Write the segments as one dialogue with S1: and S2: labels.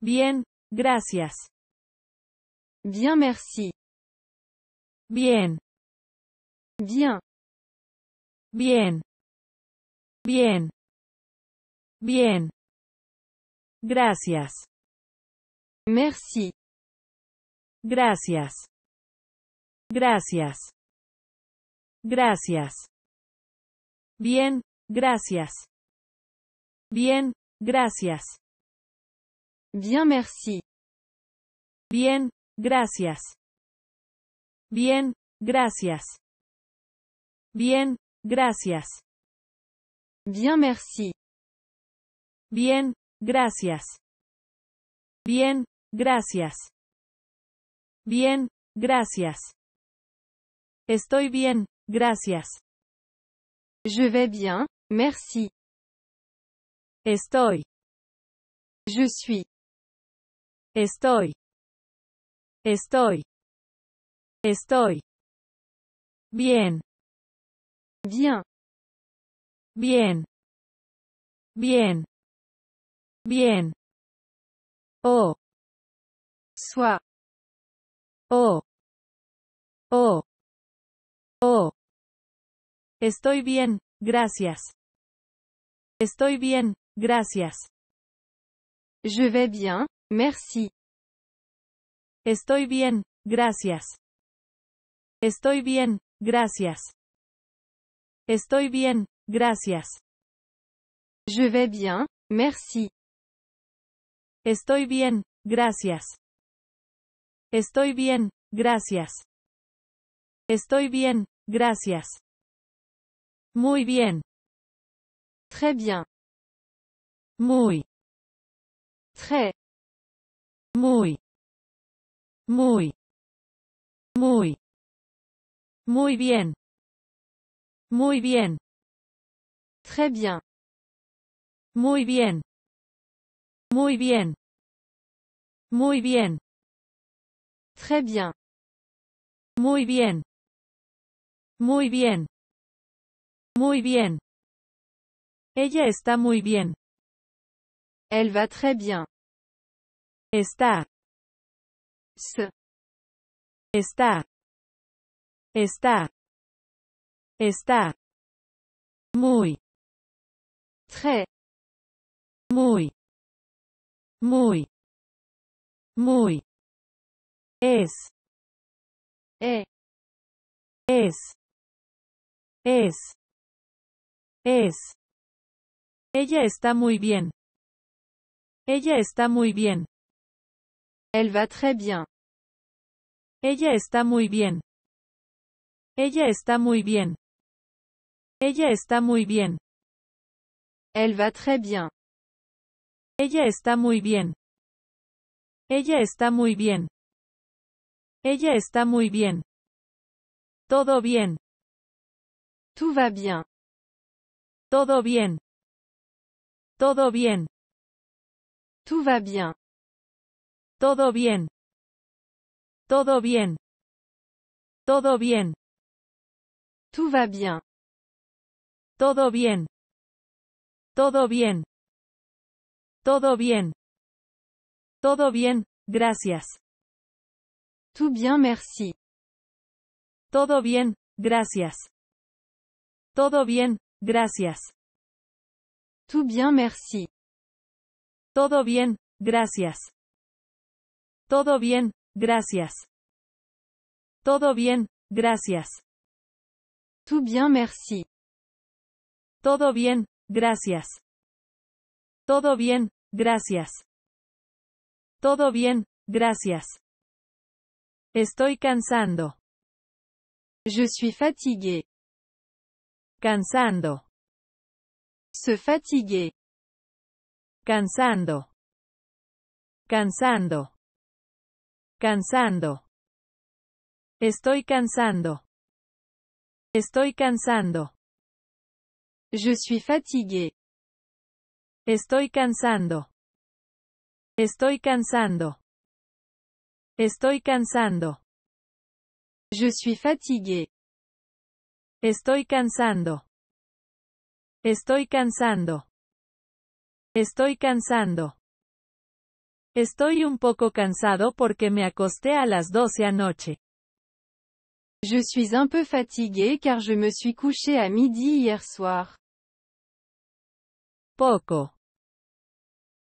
S1: Bien, gracias. Bien, merci. Bien. Bien. Bien. Bien. Bien. Gracias. Merci. Gracias. Gracias. Gracias. Bien, gracias. Bien, gracias. Bien merci. Bien, gracias. Bien, gracias. Bien, gracias. Bien merci. Bien, gracias. Bien, gracias. Bien, gracias. Estoy bien, gracias. Je vais bien, merci. Estoy. Je suis. Estoy. Estoy. Estoy. Bien. Bien. Bien. Bien. Bien. Oh, sua oh, oh, oh. Estoy bien, gracias. Estoy bien, gracias. Je vais bien, Merci. Estoy bien, gracias. Estoy bien, gracias. Estoy bien, gracias. Je vais bien, merci. Estoy bien, gracias. Estoy bien, gracias. Estoy bien, gracias. Muy bien. Très bien. Muy. Très muy, muy, muy, muy bien, muy bien, très bien, muy bien, muy bien, muy bien, très bien, muy bien, muy bien, muy bien, ella está muy bien. Elle va très bien está está está está muy très muy muy muy es e es es es ella está muy bien ella está muy bien el va très bien. Ella está muy bien. Ella está muy bien. Ella está muy bien. Elle va très bien. Ella está muy bien. Ella está muy bien. Ella está muy bien. Todo bien. Tout va bien. Todo bien. Todo bien. Tout va bien. Todo bien. Todo bien. Todo bien. Tout va bien. Todo bien. Todo bien. Todo bien. Todo bien, gracias. Tout bien, merci. Todo bien, gracias. Todo bien, gracias. Tout bien, merci. Todo bien, gracias. Todo bien, gracias. Todo bien, gracias. Tout bien, merci. Todo bien, gracias. Todo bien, gracias. Todo bien, gracias. Estoy cansando. Je suis fatigué. Cansando. Se fatigué. Cansando. Cansando. Cansando. Estoy cansando. Estoy cansando. Je suis fatigué. Estoy cansando. Estoy cansando. Estoy cansando. Je suis fatigué. Estoy cansando. Estoy cansando. Estoy cansando. Estoy un poco cansado porque me acosté a las 12 anoche.
S2: Je suis un peu fatigué car je me suis couché à midi hier soir.
S1: Poco.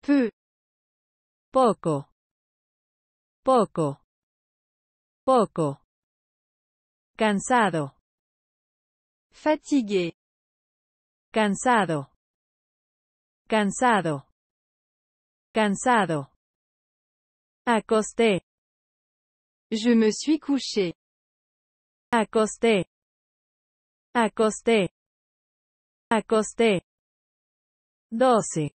S1: Peu. Poco. Poco. Poco. Cansado. Fatigué. Cansado. Cansado. Cansado. Accosté. Je me suis couché. Accosté. Accosté. Accosté. dossi.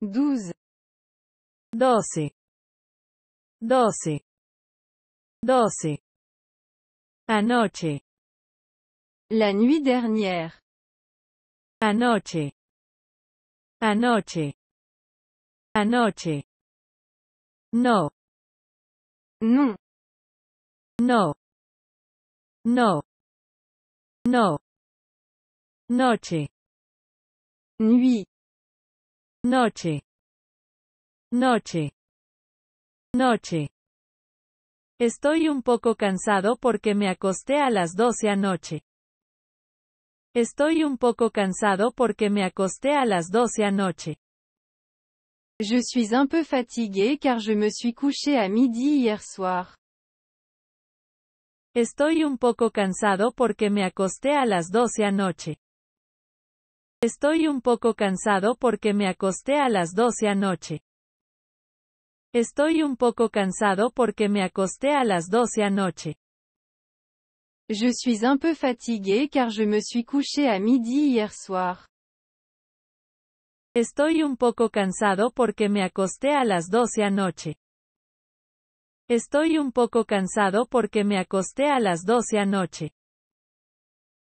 S1: douze 12. 12. 12. Anoche. La nuit dernière. Anoche. Anoche. Anoche. No. No. No. No. Noche. Nuit. Noche. Noche. Noche. Estoy un poco cansado porque me acosté a las 12 anoche. Estoy un poco cansado porque me acosté a las 12 anoche. Je suis un peu
S2: fatigué
S1: car je me suis couché à midi hier soir. Estoy un poco cansado porque me acosté a las 12 anoche. Estoy un poco cansado porque me acosté a las 12 anoche. Estoy un poco cansado porque me acosté a las 12 anoche.
S2: Je suis un peu fatigué car je me suis couché à midi hier soir.
S1: Estoy un poco cansado porque me acosté a las 12 anoche. Estoy un poco cansado porque me acosté a las 12 anoche.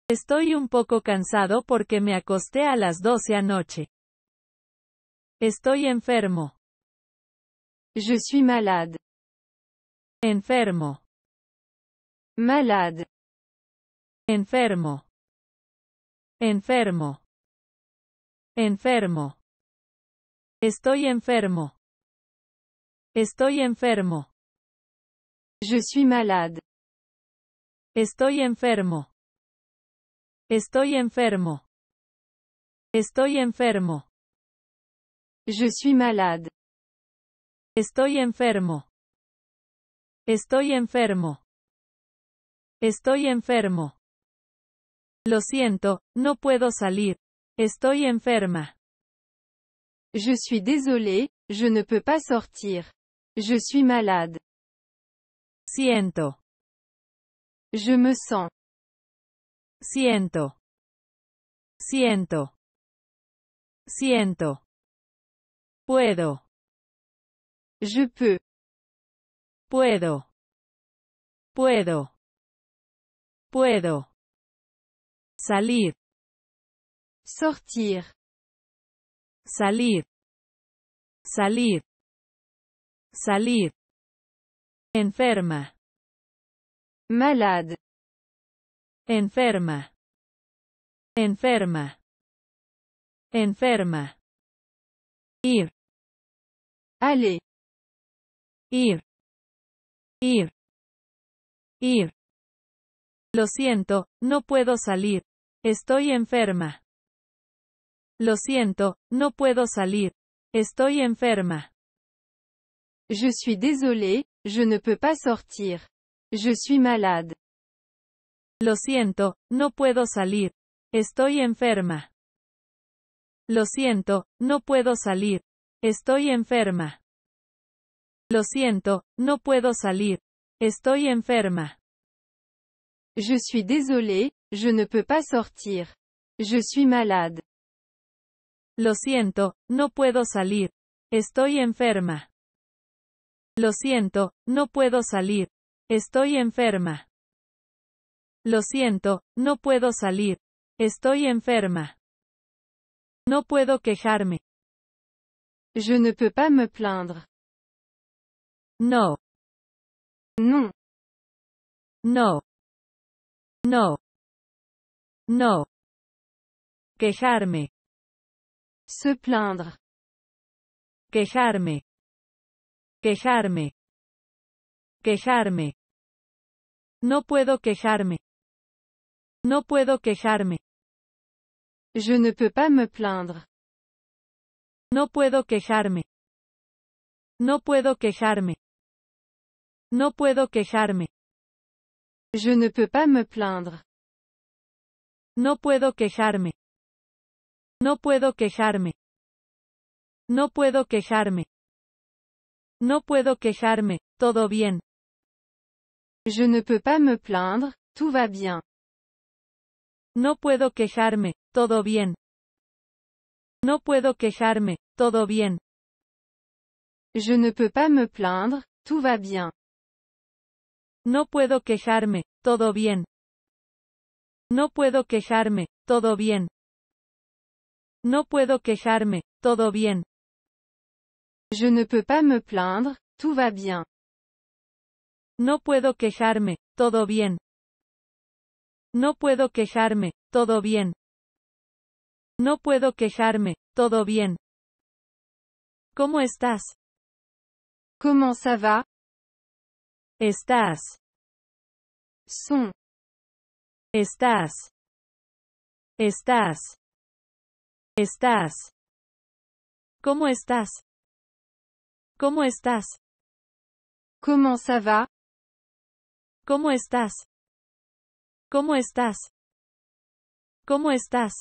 S1: Estoy un poco cansado porque me acosté a las 12 anoche. Estoy enfermo. Je suis malade. Enfermo. Malade. Enfermo. Enfermo. Enfermo. Estoy enfermo. Estoy enfermo. Je suis malade. Estoy enfermo. Estoy enfermo. Estoy enfermo. Je suis malade. Estoy enfermo. Estoy enfermo. Estoy enfermo. Lo siento, no puedo salir. Estoy enferma. Je suis désolée, je ne peux pas
S2: sortir.
S1: Je suis malade. Siento. Je me sens. Siento. Siento. Siento. Puedo. Je peux. Puedo. Puedo. Puedo. Salir. Sortir. Salir. Salir. Salir. Enferma. Malad. Enferma. Enferma. Enferma. Ir. Aller. Ir. Ir. Ir. Lo siento, no puedo salir. Estoy enferma. Lo siento, no puedo salir. Estoy enferma. Je suis désolé, je ne peux pas sortir. Je suis malade. Lo siento, no puedo salir. Estoy enferma. Lo siento, no puedo salir. Estoy enferma. Lo siento, no puedo salir. Estoy enferma. Je suis désolé, je ne peux pas sortir. Je suis malade. Lo siento, no puedo salir. Estoy enferma. Lo siento, no puedo salir. Estoy enferma. Lo siento, no puedo salir. Estoy enferma. No puedo quejarme. Je ne peux pas me plaindre. No. No. No. No. Quejarme. Se plaindre. Quejarme. Quejarme. Quejarme. No puedo quejarme. No puedo quejarme. Je ne peux pas me plaindre. No puedo quejarme. No puedo quejarme. No puedo quejarme. Je ne peux pas me plaindre. No puedo quejarme. No puedo quejarme. No puedo quejarme. No puedo quejarme, todo bien. Je ne peux pas me plaindre, tout va bien. No puedo quejarme, todo bien. No puedo quejarme, todo bien. Je ne peux pas me plaindre, tout va bien. No puedo quejarme, todo bien. No puedo quejarme, todo bien. No puedo quejarme, todo bien. Je ne peux pas me plaindre, tout va bien. No puedo quejarme, todo bien. No puedo quejarme, todo bien. No puedo quejarme, todo bien. ¿Cómo estás? ¿Cómo ça va? Estás. Son. Estás. Estás. Estás. ¿Cómo estás? ¿Cómo estás? ¿Cómo ça va? ¿Cómo estás? ¿Cómo estás? ¿Cómo estás?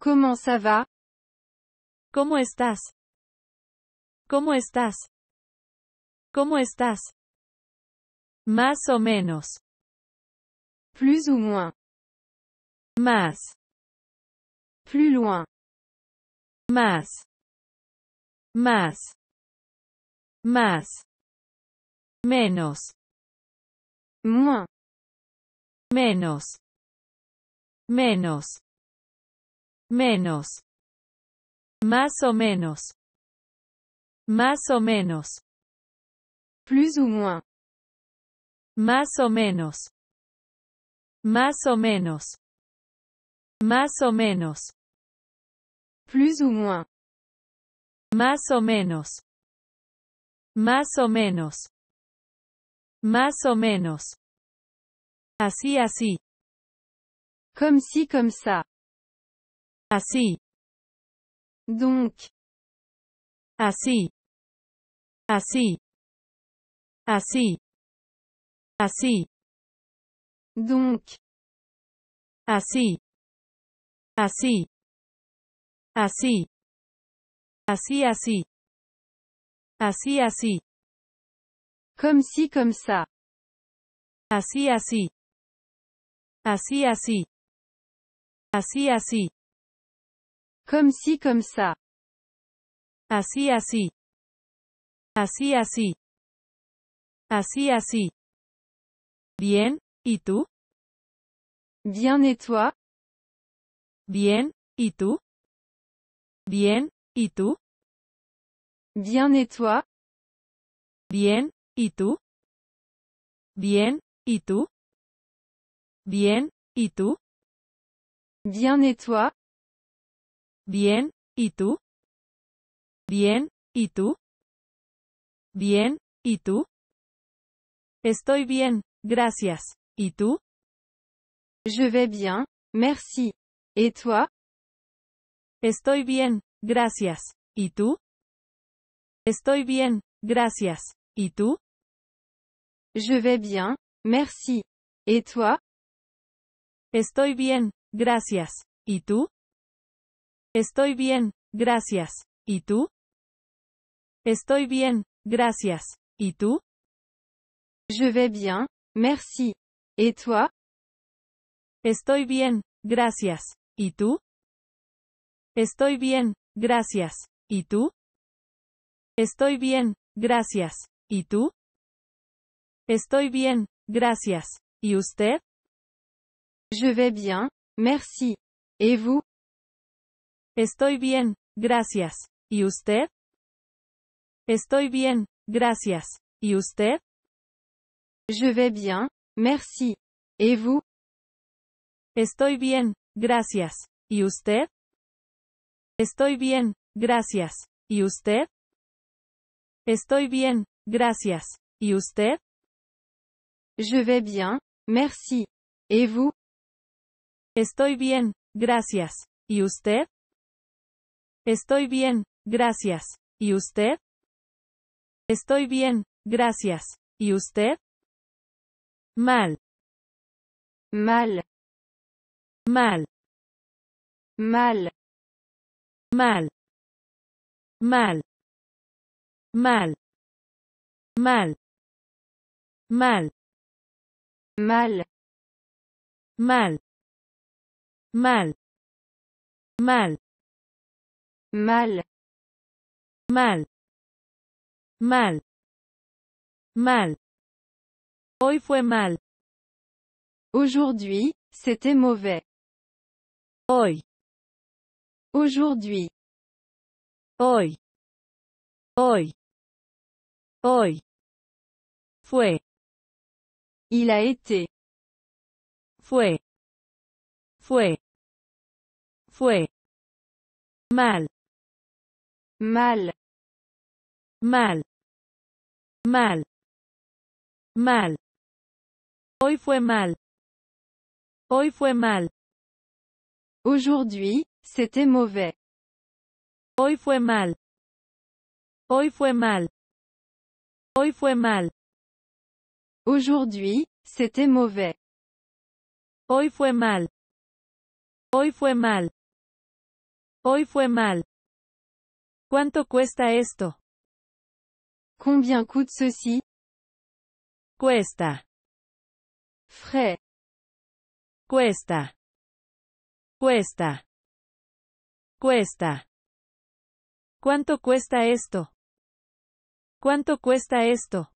S1: ¿Cómo ça va? ¿Cómo estás? ¿Cómo estás? ¿Cómo estás? Más o menos. Plus o moins. Más. Plus loin. Más. Más. Más. Menos. Moins. Menos. Menos. Menos. Más o menos. Más o menos. Plus ou moins. Más o menos. Más o menos. Más o menos. Plus o moins. Más o menos. Más o menos. Más o menos. Así así. Comme si comme ça. Así. Donc. Así. Así. Así. Así. Donc. Así. Así. Así. Así, así. Así, así. Comme si, comme ça. Así, así. Así, así. Así, así. Comme si, comme ça. Así, así. Así, así. Así, así. Bien, et tú? Bien et toi? Bien, et tu? Bien, et tu? Bien et toi? Bien, et tu? Bien, et tu? Bien, et toi? Bien et toi? Bien, et tu? Bien, et tu? Bien, et Estoy bien, gracias. Et tú? Je vais bien, merci. ¿Y Estoy bien, gracias. ¿Y tú? Estoy bien, gracias. ¿Y tú? Je vais bien, merci. ¿Y tú? Estoy bien, gracias. ¿Y tú? Estoy bien, gracias. ¿Y tú? Estoy bien, gracias. ¿Y tú? Je vais bien, merci. ¿Y toi? Estoy bien, gracias. ¿Y tú? Estoy bien, gracias. ¿Y tú? Estoy bien, gracias. ¿Y tú? Estoy bien, gracias. ¿Y usted? Je vais bien, merci. ¿Y vous? Estoy bien, gracias. ¿Y usted? Estoy bien, gracias. ¿Y usted? Je vais bien, merci. ¿Y vous? Estoy bien, Gracias. ¿Y usted? Estoy bien, gracias. ¿Y usted? Estoy bien, gracias. ¿Y usted? Je vais bien, merci. ¿Y vous? Estoy bien, gracias. ¿Y usted? Estoy bien, gracias. ¿Y usted? Estoy bien, gracias. ¿Y usted? Mal. Mal. mal mal mal mal mal mal mal mal mal mal mal mal mal mal mal hoy fue mal aujourd'hui c'était mauvais Hoy. Aujourd'hui. Hoy. Hoy. Hoy. Fue. Il a été. Fue. Fue. Fue. Mal. Mal. Mal. Mal. Mal. Hoy fue mal. Hoy fue mal. Aujourd'hui, c'était mauvais. Hoy fue mal. Hoy fue mal. Hoy fue mal. Aujourd'hui, c'était mauvais. Hoy fue mal. Hoy fue mal. Hoy fue mal. ¿Cuánto cuesta esto? Combien coûte ceci? Cuesta. Frais. Cuesta. Cuesta. Cuesta. ¿Cuánto cuesta esto? ¿Cuánto cuesta esto?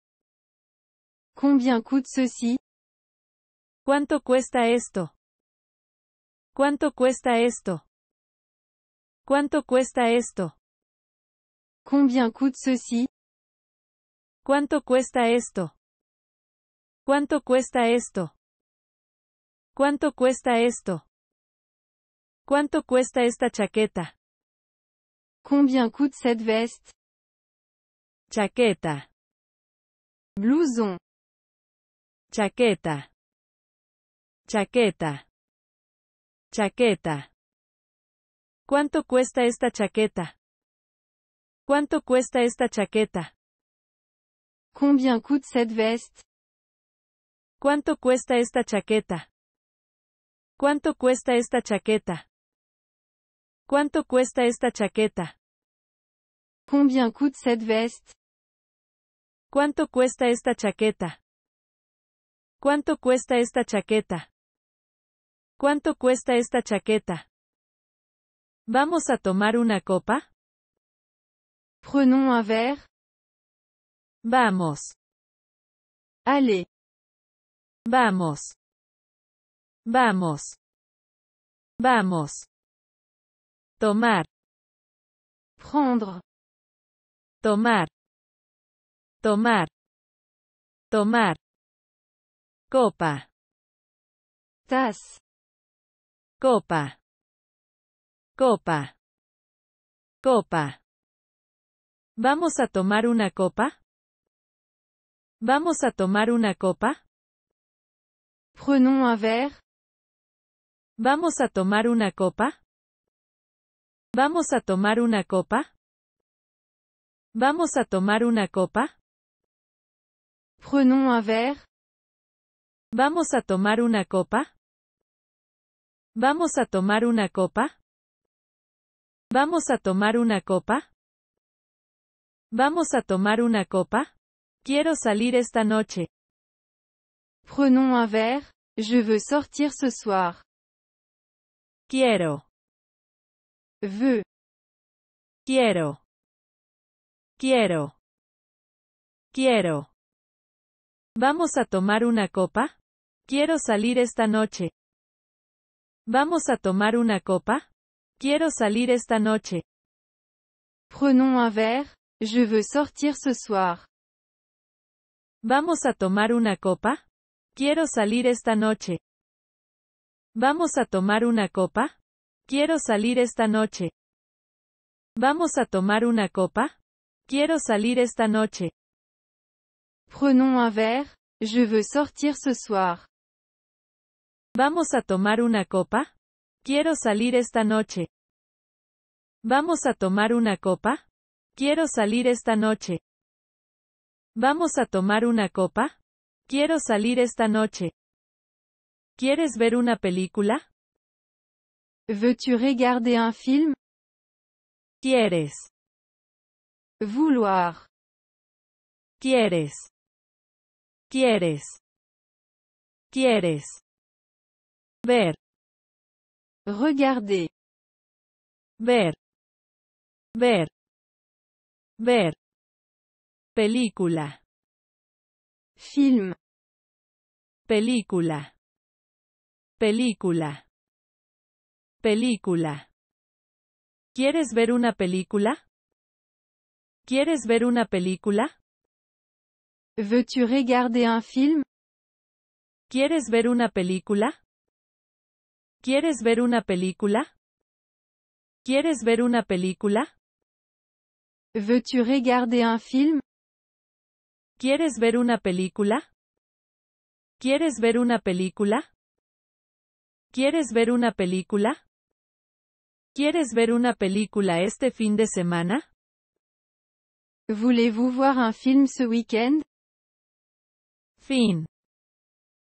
S1: Combien coûte ¿Cuánto cuesta esto? ¿Cuánto cuesta esto? ¿Cuánto cuesta esto? ¿Cuánto cuesta esto? ¿Cuánto cuesta esto? ¿Cuánto cuesta esto? ¿Cuánto cuesta esta chaqueta? Combien coûte cette veste? Chaqueta. Blouson. Chaqueta. Chaqueta. Chaqueta. ¿Cuánto cuesta esta chaqueta? ¿Cuánto cuesta esta chaqueta? Combien coûte cette veste? ¿Cuánto cuesta esta chaqueta? ¿Cuánto cuesta esta chaqueta? ¿Cuánto cuesta esta chaqueta? Combien ¿Cuánto cuesta esta chaqueta? ¿Cuánto cuesta esta chaqueta? ¿Cuánto cuesta esta chaqueta? ¿Vamos a tomar una copa? Prenons un verre. Vamos. Allez. Vamos. Vamos. Vamos. Tomar. Prendre. Tomar. Tomar. Tomar. Copa. Tas. Copa. Copa. Copa. ¿Vamos a tomar una copa? ¿Vamos a tomar una copa? Prenons un verre. ¿Vamos a tomar una copa? ¿Vamos a tomar una copa? ¿Vamos a tomar una copa? Prenons un ¿Vamos a tomar una copa? ¿Vamos a tomar una copa? ¿Vamos a tomar una copa? ¿Vamos a tomar una copa? Quiero salir esta noche. Prenons un ver. Je veux sortir ce soir. Quiero. Quiero. Quiero. Quiero. ¿Vamos a tomar una copa? Quiero salir esta noche. ¿Vamos a tomar una copa? Quiero salir esta noche. Prenons un verre, je veux sortir ce soir. ¿Vamos a tomar una copa? Quiero salir esta noche. ¿Vamos a tomar una copa? Quiero salir esta noche. ¿Vamos a tomar una copa? Quiero salir esta noche. Prenons un verre, je veux sortir ce soir. ¿Vamos a tomar una copa? Quiero salir esta noche. ¿Vamos a tomar una copa? Quiero salir esta noche. ¿Vamos a tomar una copa? Quiero salir esta noche. ¿Quieres ver una película? Veux-tu regarder un film? Quieres. Vouloir. Quieres. Quieres. Quieres. Ver. Regarder. Ver. Ver. Ver. Película. Film. Película. Película. Película. ¿Quieres ver una película? ¿Quieres ver una película? tu un film? ¿Quieres ver una película? ¿Quieres ver una película? ¿Quieres ver una película? tu un film? ¿Quieres ver una película? ¿Quieres ver una película? ¿Quieres ver una película? ¿Quieres ver una película este fin de semana? Voulez-vous voir un film ce weekend? Fin.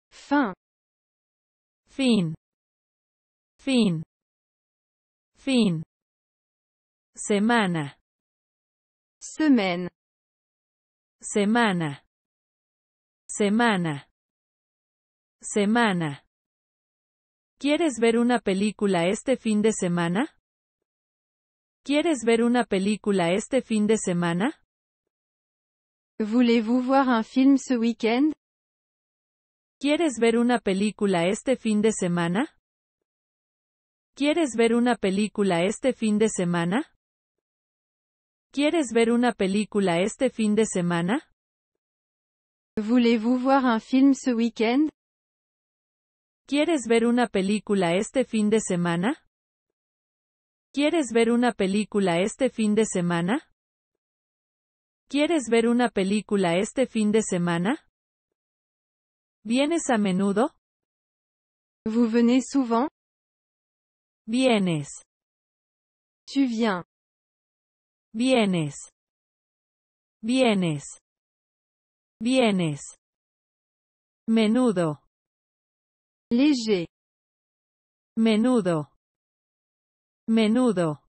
S1: Fin. Fin. Fin. Fin. Semana. Semaine. Semana. Semana. Semana. ¿Quieres ver una película este fin de semana? ¿Quieres ver una película este fin de semana? Voulez-vous voir un film ce weekend? ¿Quieres ver una película este fin de semana? ¿Quieres ver una película este fin de semana? ¿Quieres ver una película este fin de semana? Voulez-vous voir un film ce weekend? ¿Quieres ver una película este fin de semana? ¿Quieres ver una película este fin de semana? ¿Quieres ver una película este fin de semana? ¿Vienes a menudo? Vous venez souvent? Vienes. Tu viens. Vienes. Vienes. Vienes. Menudo. Menudo. Menudo.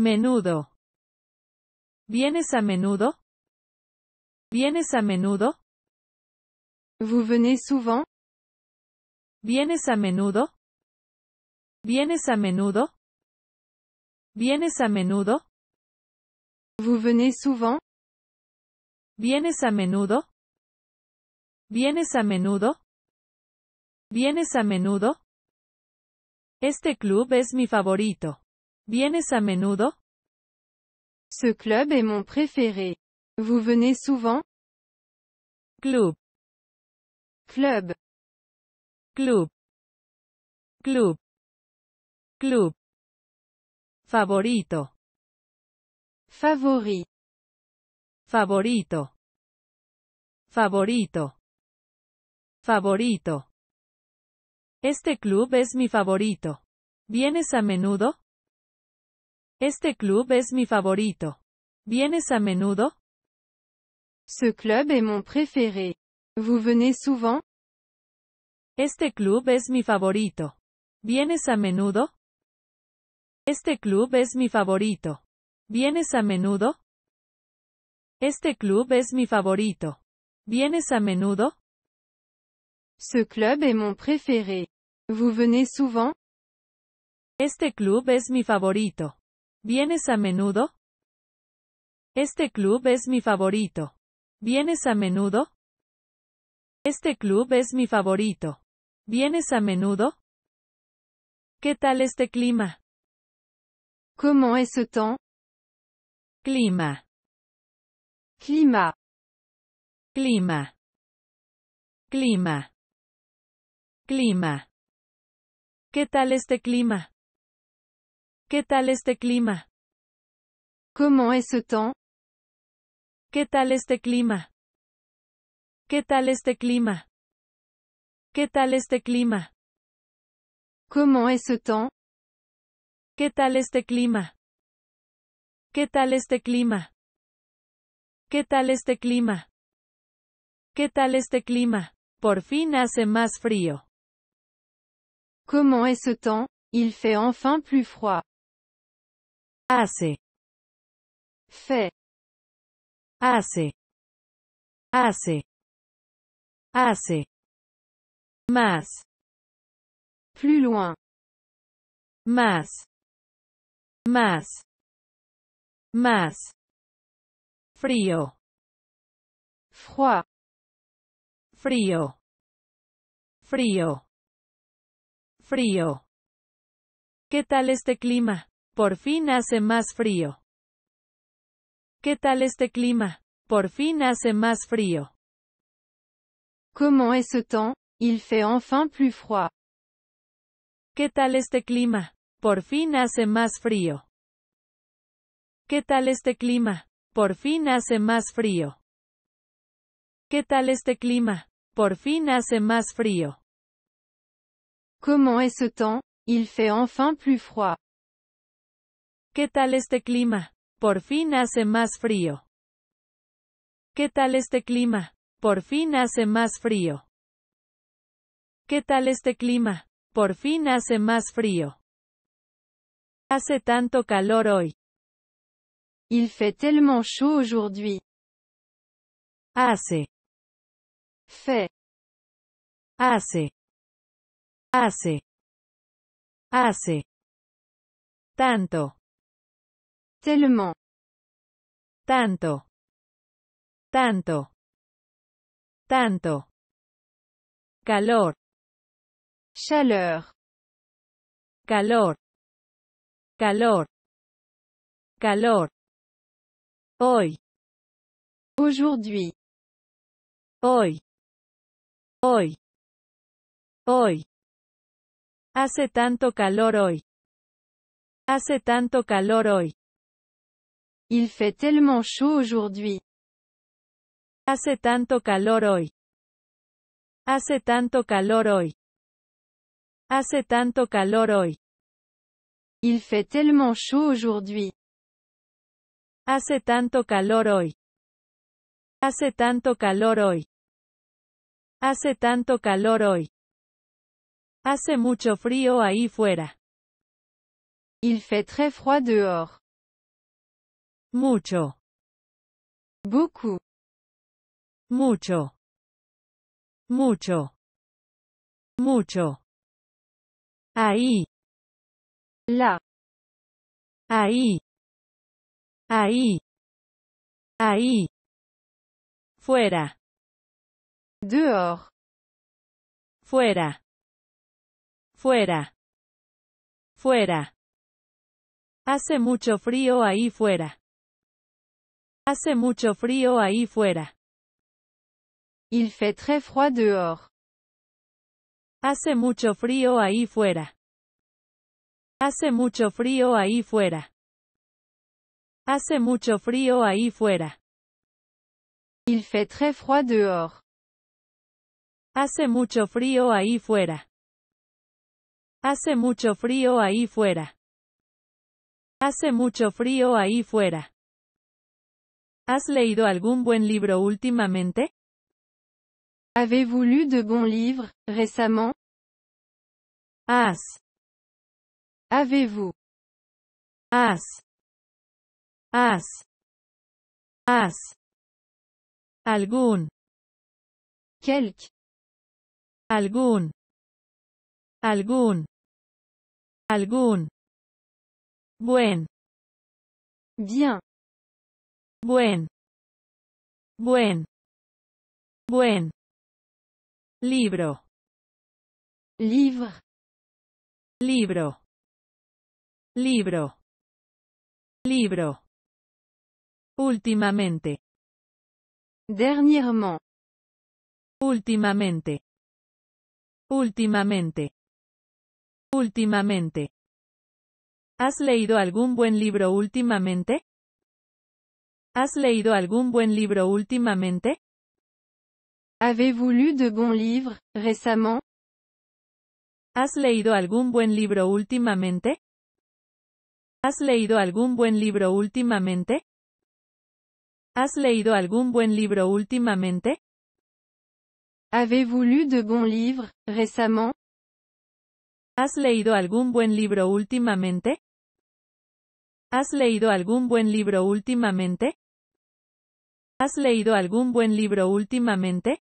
S1: Menudo. ¿Vienes a menudo? ¿Vienes a menudo? Vous venez souvent? ¿Vienes a menudo? ¿Vienes a menudo? ¿Vienes a menudo? Vous venez souvent? ¿Vienes a menudo? ¿Vienes a menudo? ¿Vienes a menudo? Este club es mi favorito. ¿Vienes a menudo? Ce club est mon préféré. Vous venez souvent? Club. Club. Club. Club. Club. Favorito. Favori. Favorito. Favorito. Favorito. Este club es mi favorito. ¿Vienes a menudo? Este club es mi favorito. ¿Vienes a menudo? Ce club est mon préféré. Vous venez souvent? Este club es mi favorito. ¿Vienes a menudo? Este club es mi favorito. ¿Vienes a menudo? Este club es mi favorito. ¿Vienes a menudo? Ce club est mon préféré. Vous venez souvent? Este club es mi favorito. ¿Vienes a menudo? Este club es mi favorito. ¿Vienes a menudo? Este club es mi favorito. ¿Vienes a menudo? ¿Qué tal este clima? ¿Cómo es ce temps? Clima. Clima. Clima. Clima. Clima. ¿Qué tal este clima? ¿Qué tal este clima? ¿Cómo es ce temps? ¿Qué tal este clima? ¿Qué tal este clima? ¿Qué tal este clima? ¿Cómo es ce ¿Qué tal este clima? ¿Qué tal este clima? ¿Qué tal este clima? ¿Qué tal este clima? Por fin hace más frío. Comment est ce temps Il fait enfin plus froid. Assez. Fait. Assez. Assez. Assez. Más. Plus loin. Más. Más. Más. Frío. Froid. Frio. Frio. Frío. ¿Qué tal este clima? Por fin hace más frío. ¿Qué tal este clima? Por fin hace más frío. cómo es ce temps? Il ¿Qué tal este clima? Por fin hace más frío. ¿Qué tal este clima? Por fin hace más frío. ¿Qué tal este clima? Por fin hace más frío. Comment est ce temps? Il fait enfin plus froid. ¿Qué tal este clima? Por fin hace más frío. ¿Qué tal este clima? Por fin hace más frío. ¿Qué tal este clima? Por fin hace más frío. Hace tanto calor hoy. Il fait tellement chaud aujourd'hui. Hace. Fait. Hace. hace, hace, tanto, tellement, tanto, tanto, tanto, calor, chaleur, calor, calor, calor, hoy, aujourd'hui, hoy, hoy, hoy, Hace tanto calor hoy. Hace tanto calor hoy. Il fait tellement chaud aujourd'hui. Hace tanto calor hoy. Hace tanto calor hoy. Hace tanto calor hoy. Il fait tellement chaud aujourd'hui. Hace tanto calor hoy. Hace tanto calor hoy. Hace tanto calor hoy. Hace mucho frío ahí fuera. Il fait très froid dehors. Mucho. Beaucoup. Mucho. Mucho. Mucho. Ahí. La. Ahí. Ahí. Ahí. Fuera. Dehors. Fuera. Fuera. Fuera. Hace mucho frío ahí fuera. Hace mucho frío ahí fuera. Il fait très froid dehors. Hace mucho frío ahí fuera. Hace mucho frío ahí fuera. Hace mucho frío ahí fuera. Il fait très froid dehors. Hace mucho frío ahí fuera. Hace mucho frío ahí fuera. Hace mucho frío ahí fuera. ¿Has leído algún buen libro últimamente? Avez-vous lu de bons livres récemment? Has. Avez-vous. Has. Has. Has. Algún. Quelque. Algún. Algún algún buen bien buen buen buen libro livre libro libro libro últimamente dernièrement últimamente últimamente Últimamente. ¿Has leído algún buen libro últimamente? ¿Has leído algún buen libro últimamente? Avez-vous de bon livres récemment? ¿Has leído algún buen libro últimamente? ¿Has leído algún buen libro últimamente? ¿Has leído algún buen libro últimamente? Avez-vous de bon livres récemment? ¿Has leído algún buen libro últimamente? ¿Has leído algún buen libro últimamente? ¿Has leído algún buen libro últimamente?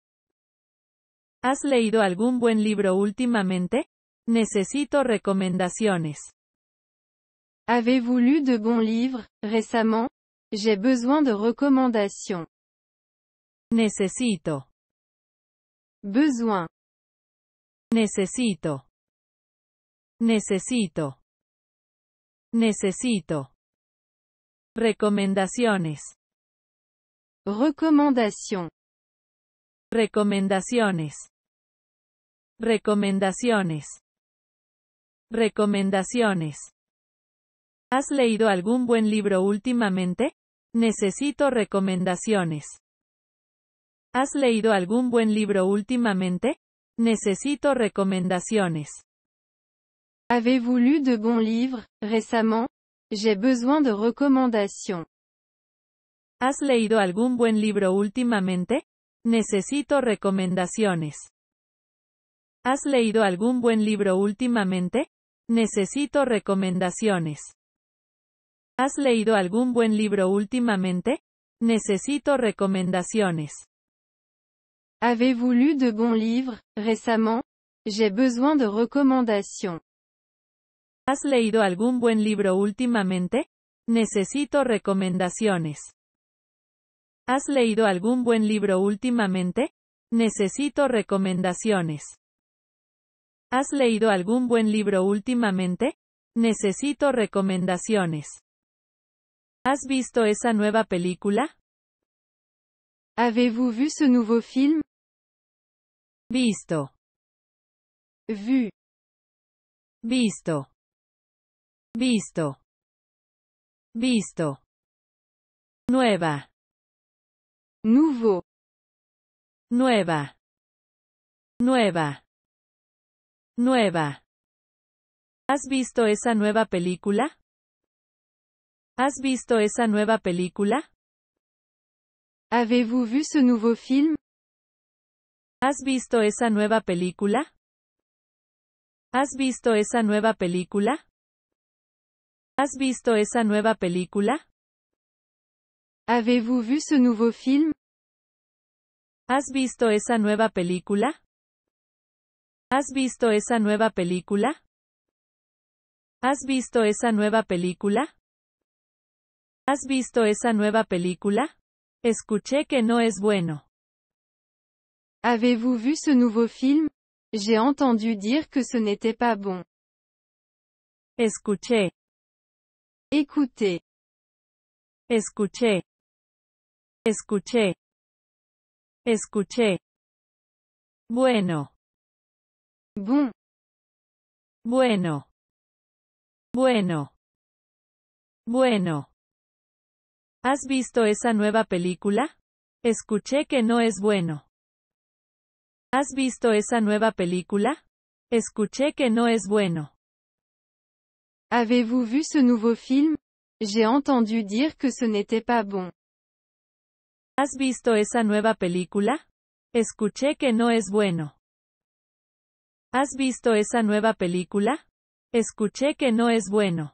S1: ¿Has leído algún buen libro últimamente? Necesito recomendaciones.
S2: Avez-vous lu de bons livres récemment? J'ai besoin de recommandations.
S1: Necesito. Besoin. Necesito. Necesito. Necesito. Recomendaciones. Recomendación. Recomendaciones. Recomendaciones. Recomendaciones. ¿Has leído algún buen libro últimamente? Necesito recomendaciones. ¿Has leído algún buen libro últimamente? Necesito recomendaciones.
S2: Avez-vous lu de bons livres, récemment? J'ai besoin de recommandations.
S1: ¿Has leído algún buen libro últimamente? Necesito recomendaciones. ¿Has leído algún buen libro últimamente? Necesito recomendaciones. ¿Has leído algún buen libro últimamente? Necesito recomendaciones.
S2: Avez-vous lu de bons livres, récemment? J'ai besoin de recommandations.
S1: ¿Has leído algún buen libro últimamente? Necesito recomendaciones. ¿Has leído algún buen libro últimamente? Necesito recomendaciones. ¿Has leído algún buen libro últimamente? Necesito recomendaciones. ¿Has visto esa nueva película? Avez-vous vu ce nouveau film? Visto. Vu. Visto. Visto. Visto. Nueva. nuevo Nueva. Nueva. Nueva. ¿Has visto esa nueva película? ¿Has visto esa nueva película? Avez-vous vu ce nouveau film? ¿Has visto esa nueva película? ¿Has visto esa nueva película? ¿Has visto esa nueva película? Avez-vous vu ce nouveau film? ¿Has visto esa nueva película? ¿Has visto esa nueva película? ¿Has visto esa nueva película? ¿Has visto esa nueva película? Escuché que no es bueno. Avez-vous vu ce nouveau film? J'ai entendu dire que ce n'était pas bon. Escuché. Escuché. Escuché. Escuché. Escuché. Bueno. Bueno. Bueno. Bueno. ¿Has visto esa nueva película? Escuché que no es bueno. ¿Has visto esa nueva película? Escuché que no es bueno. Avez-vous vu ce nouveau
S2: film J'ai entendu dire que ce n'était pas bon.
S1: ¿Has visto esa nueva película? Escuché que no es bueno. ¿Has visto esa nueva película? Escuché que no es bueno.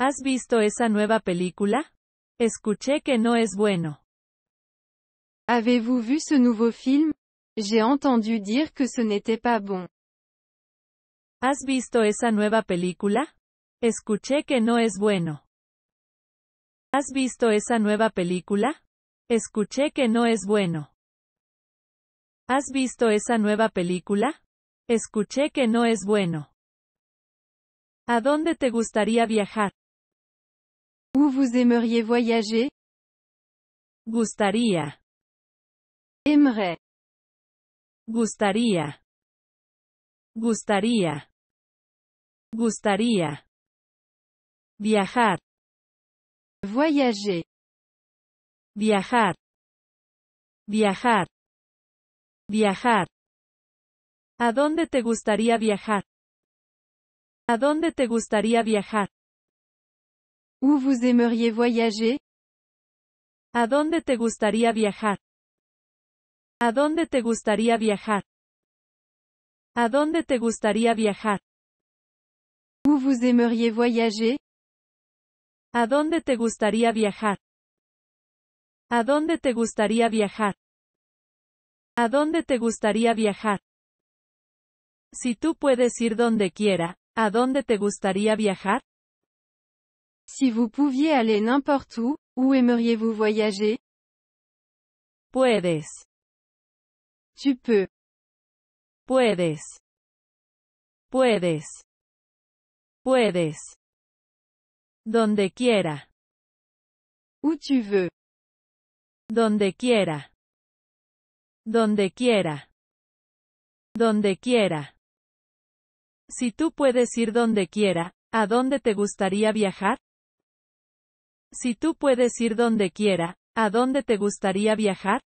S1: ¿Has visto esa nueva película? Escuché que no es bueno. Avez-vous vu ce nouveau film? J'ai entendu dire que ce n'était pas bon. ¿Has visto esa nueva película? Escuché que no es bueno. ¿Has visto esa nueva película? Escuché que no es bueno. ¿Has visto esa nueva película? Escuché que no es bueno. ¿A dónde te gustaría viajar? Où vous aimeriez voyager? Gustaría. Aimerait. Gustaría. Gustaría. Gustaría. Viajar. Voyager. Viajar. Viajar. Viajar. ¿A dónde te gustaría viajar? ¿A dónde te gustaría viajar? Où vous aimeriez voyager? ¿A dónde te gustaría viajar? ¿A dónde te gustaría viajar? ¿A dónde te gustaría viajar? Où vous aimeriez voyager? ¿A dónde te gustaría viajar? ¿A dónde te gustaría viajar? ¿A dónde te gustaría viajar? Si tú puedes ir donde quiera, ¿a dónde te gustaría viajar? Si vous pouviez aller n'importe où, où aimeriez-vous voyager? Puedes. Tu peux puedes, puedes, puedes, donde quiera, où tu veux, donde quiera, donde quiera, donde quiera. Si tú puedes ir donde quiera, ¿a dónde te gustaría viajar? Si tú puedes ir donde quiera, ¿a dónde te gustaría viajar?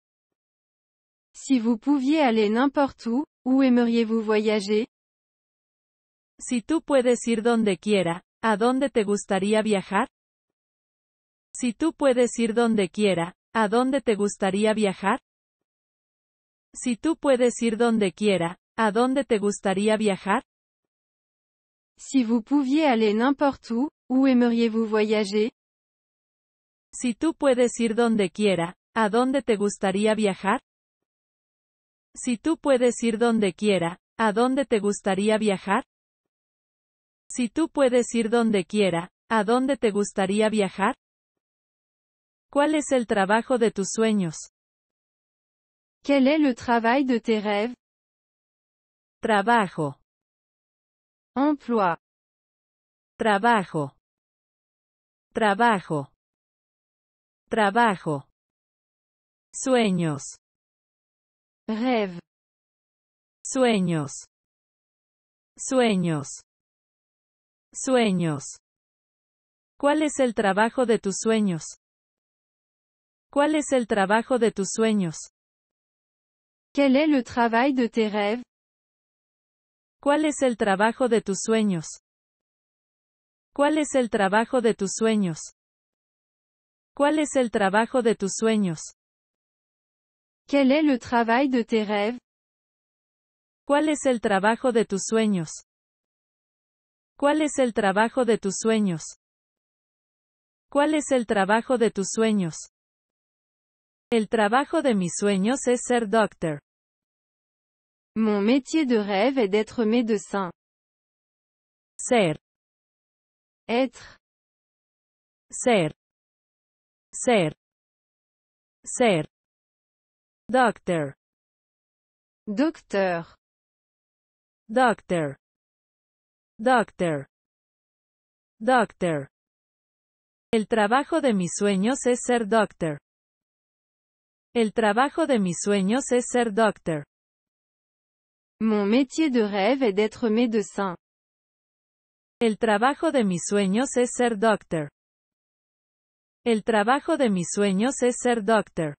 S1: Si vous pouviez aller n'importe où, o aimeriez-vous voyager? Si tú puedes ir donde quiera, ¿a dónde te gustaría viajar? Si tú puedes ir donde quiera, ¿a dónde te gustaría viajar? Si tú puedes ir donde quiera, ¿a dónde te gustaría viajar? Si vous aller où voyager? Si tú puedes ir donde quiera, ¿a dónde te gustaría viajar? Si tú puedes ir donde quiera, ¿a dónde te gustaría viajar? Si tú puedes ir donde quiera, ¿a dónde te gustaría viajar? ¿Cuál es el trabajo de tus sueños? Quel es el trabajo de tes rêves? Trabajo. Emploi. Trabajo. Trabajo. Trabajo. Sueños. Rev. Sueños. Sueños. Sueños. ¿Cuál es el trabajo de tus sueños? ¿Cuál es el trabajo de tus sueños? de ¿Cuál es el trabajo de tus sueños? ¿Cuál es el trabajo de tus sueños? ¿Cuál es el trabajo de tus sueños? Quel est le travail de tes rêves? ¿Cuál es el trabajo de tus sueños? ¿Cuál es el trabajo de tus sueños? ¿Cuál es el trabajo de tus sueños? El trabajo de mis sueños es ser doctor. Mon métier de rêve est d'être médecin. Ser. Être. Ser. Ser. Ser. Doctor. Doctor Doctor. Doctor. Doctor. El trabajo de mis sueños es ser doctor. El trabajo de mis sueños es ser doctor. Mon métier de rêve est d'être médecin. El trabajo de mis sueños es ser doctor. El trabajo de mis sueños es ser doctor.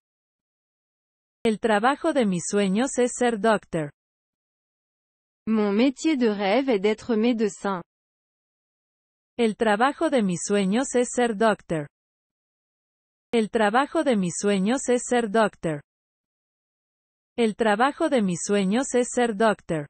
S1: El trabajo de mis sueños es ser doctor. Mon métier de rêve est d'être médecin. El trabajo de mis sueños es ser doctor. El trabajo de mis sueños es ser doctor. El trabajo de mis sueños es ser doctor.